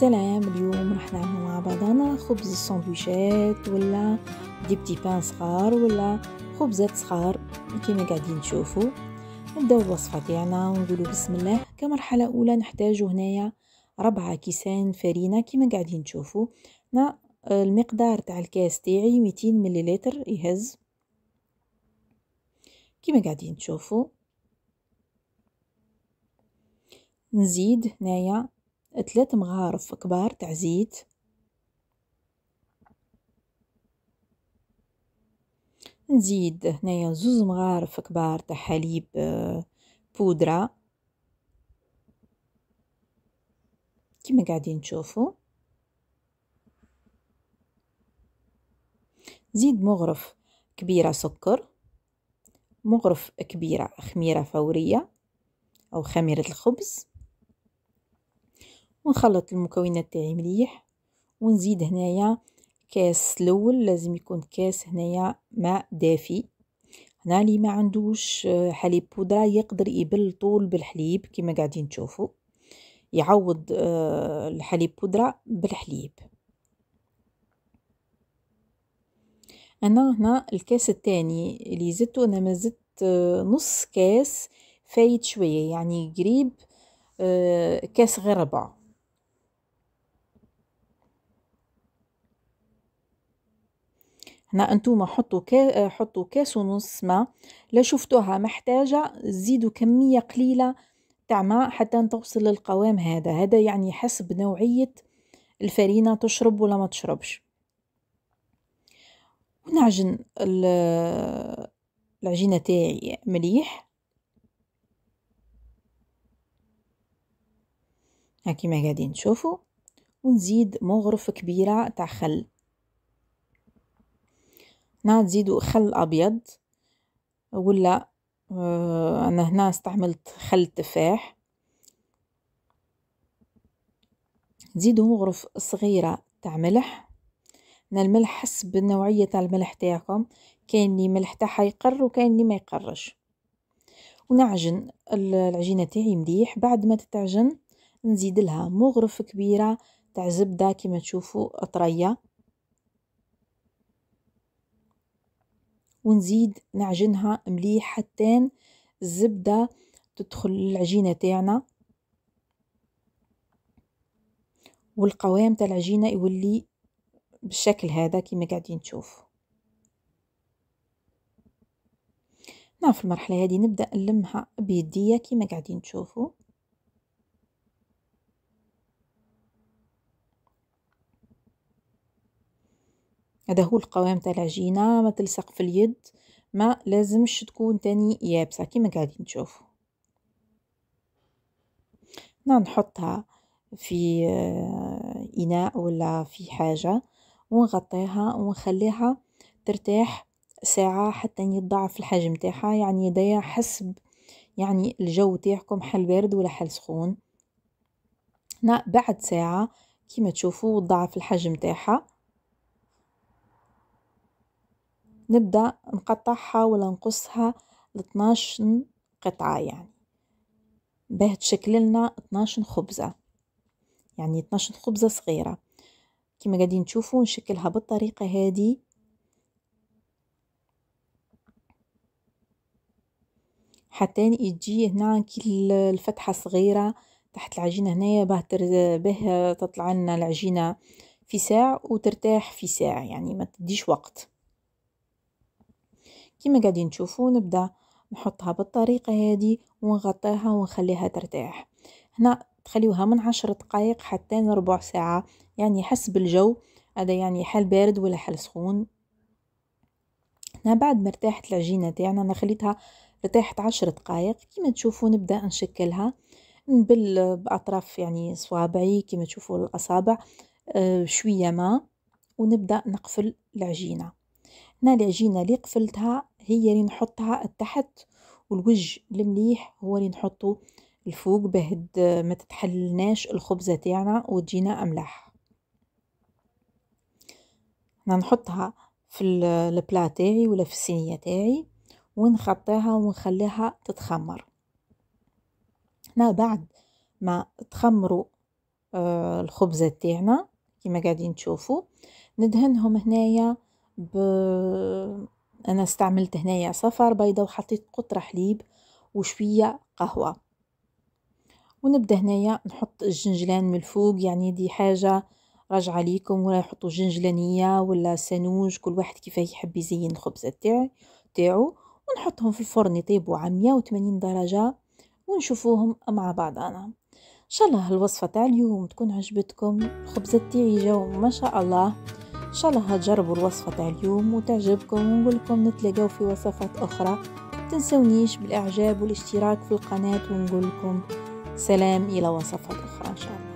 سلام اليوم راح نعملو مع بعضنا خبز السندويشات ولا دي بتي بان صغار ولا خبزات صغار كيما قاعدين تشوفوا نبداو الوصفه تاعنا ونقولوا بسم الله كمرحله اولى نحتاجو هنايا ربعة كيسان فرينه كيما قاعدين تشوفوا هنا آه، المقدار تاع الكاس تاعي 200 مليلتر يهز كيما قاعدين تشوفوا نزيد هنايا ثلاث مغارف كبار تاع زيت نزيد هنايا زوز مغارف كبار تاع حليب آه، بودرة كما قاعدين تشوفوا نزيد مغرف كبيرة سكر مغرف كبيرة خميرة فورية أو خميرة الخبز ونخلط المكونات تاعي مليح ونزيد هنايا كاس الاول لازم يكون كاس هنايا ماء دافي هنا اللي ما عندوش آه، حليب بودرة يقدر يبل طول بالحليب كما قاعدين تشوفوا يعوض آه، الحليب بودرة بالحليب انا هنا الكاس الثاني اللي زدته انا ما زدت آه، نص كاس فايت شويه يعني قريب كاس غير ربع هنا انتوما حطوا كا حطوا كاس ونص ماء لا شفتوها محتاجه زيدوا كميه قليله تاع ماء حتى توصل للقوام هذا هذا يعني حسب نوعيه الفرينه تشرب ولا ما تشربش ونعجن العجينه تاعي مليح هاكي ما قاعدين تشوفوا ونزيد مغرف كبيره تاع خل هنا تزيدوا خل أبيض ولا آه أنا هنا استعملت خل تفاح تزيدوا مغرف صغيرة تاع ملح هنا الملح حسب النوعية تاع الملح تاعكم كاين لي ملح تاعها يقر وكاين لي ما يقرش ونعجن العجينة تاعي مليح بعد ما تتعجن نزيد لها مغرف كبيرة تاع زبدة كما تشوفوا طرية ونزيد نعجنها مليح حتى الزبدة تدخل العجينة تاعنا والقوام تاع العجينة يولي بالشكل هذا كيما قاعدين تشوفوا هنا في المرحلة هذه نبدأ نلمها بيدية كيما قاعدين تشوفوا هذا هو القوام تاع العجينه ما تلصق في اليد ما لازمش تكون تاني يابسه كيما قاعدين تشوفوا هنا نحطها في آه، اناء ولا في حاجه ونغطيها ونخليها ترتاح ساعة حتى يتضاعف الحجم تاعها يعني يديا حسب يعني الجو تاعكم حل بارد ولا حل سخون هنا بعد ساعة كيما تشوفوا ضاعف الحجم تاعها نبدأ نقطعها ولا نقصها لطناشن قطعة يعني باه تشكل لنا طناشن خبزة يعني طناشن خبزة صغيرة كما قاعدين تشوفوا نشكلها بالطريقة هذه حتى يجي هنا كي الفتحة صغيرة تحت العجينة هنايا باه باه تطلع لنا العجينة في ساع وترتاح في ساع يعني ما تديش وقت كما قاعدين تشوفوا نبدا نحطها بالطريقه هذه ونغطيها ونخليها ترتاح هنا تخليوها من عشر دقائق حتى ربع ساعه يعني حسب الجو هذا يعني حال بارد ولا حال سخون هنا بعد ما ارتاحت العجينه تاعنا انا خليتها ارتاحت عشر دقائق كما تشوفوا نبدا نشكلها نبل باطراف يعني صوابعي كما تشوفوا الاصابع آه شويه ما ونبدا نقفل العجينه هنا العجينه اللي قفلتها هي اللي نحطها التحت والوجه المليح هو اللي نحطه الفوق بهد ما تتحللناش الخبزة تاعنا وتجينا أملاح انا نحطها في البلا تاعي ولا في الصينية تاعي ونخطيها ونخليها تتخمر هنا بعد ما تخمروا آه، الخبزة تاعنا كما قاعدين تشوفوا ندهنهم هنايا ب انا استعملت هنايا صفار بيضة وحطيت قطرة حليب وشوية قهوة ونبدا هنايا نحط الجنجلان من الفوق يعني دي حاجة راجعة ليكم ولا يحطوا جنجلانية ولا سانوج كل واحد كيفاه يحب يزين الخبزة تاعو تاعو ونحطهم في الفرن يطيبوا على 180 درجة ونشوفوهم مع بعضنا ان شاء الله الوصفة تاع اليوم تكون عجبتكم الخبزة تاعي جاو ما شاء الله ان شاء الله هتجربوا الوصفه تاع اليوم وتعجبكم ونقول لكم نتلاقاو في وصفات اخرى تنسونيش بالاعجاب والاشتراك في القناه ونقول لكم سلام الى وصفات اخرى ان شاء الله